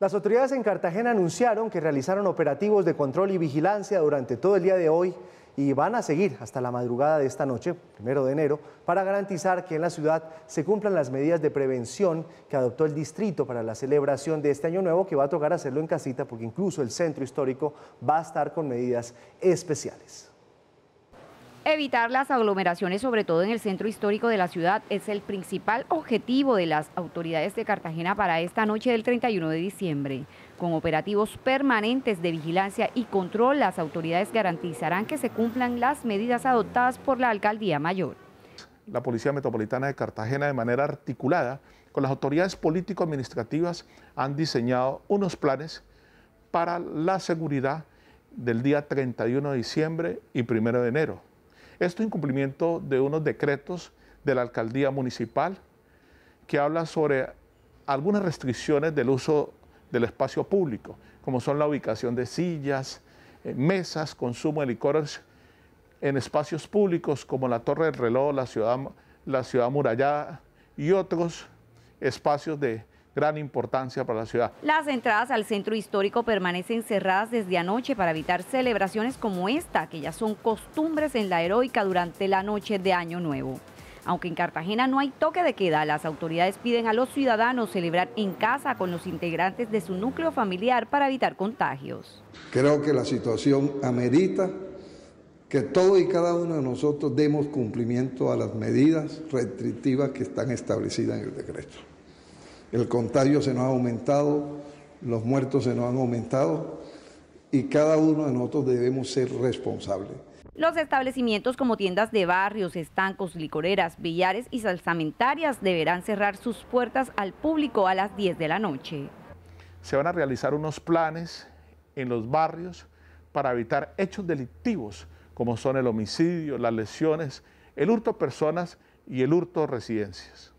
Las autoridades en Cartagena anunciaron que realizaron operativos de control y vigilancia durante todo el día de hoy y van a seguir hasta la madrugada de esta noche, primero de enero, para garantizar que en la ciudad se cumplan las medidas de prevención que adoptó el distrito para la celebración de este año nuevo, que va a tocar hacerlo en casita porque incluso el centro histórico va a estar con medidas especiales. Evitar las aglomeraciones, sobre todo en el centro histórico de la ciudad, es el principal objetivo de las autoridades de Cartagena para esta noche del 31 de diciembre. Con operativos permanentes de vigilancia y control, las autoridades garantizarán que se cumplan las medidas adoptadas por la Alcaldía Mayor. La Policía Metropolitana de Cartagena, de manera articulada con las autoridades político-administrativas, han diseñado unos planes para la seguridad del día 31 de diciembre y 1 de enero esto incumplimiento de unos decretos de la alcaldía municipal que habla sobre algunas restricciones del uso del espacio público, como son la ubicación de sillas, eh, mesas, consumo de licores en espacios públicos como la Torre del Reloj, la ciudad, la ciudad murallada y otros espacios de gran importancia para la ciudad. Las entradas al centro histórico permanecen cerradas desde anoche para evitar celebraciones como esta, que ya son costumbres en la heroica durante la noche de Año Nuevo. Aunque en Cartagena no hay toque de queda, las autoridades piden a los ciudadanos celebrar en casa con los integrantes de su núcleo familiar para evitar contagios. Creo que la situación amerita que todo y cada uno de nosotros demos cumplimiento a las medidas restrictivas que están establecidas en el decreto el contagio se nos ha aumentado, los muertos se nos han aumentado y cada uno de nosotros debemos ser responsables. Los establecimientos como tiendas de barrios, estancos, licoreras, billares y salsamentarias deberán cerrar sus puertas al público a las 10 de la noche. Se van a realizar unos planes en los barrios para evitar hechos delictivos como son el homicidio, las lesiones, el hurto a personas y el hurto a residencias.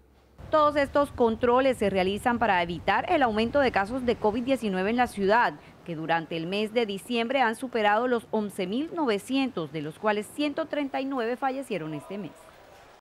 Todos estos controles se realizan para evitar el aumento de casos de COVID-19 en la ciudad, que durante el mes de diciembre han superado los 11.900, de los cuales 139 fallecieron este mes.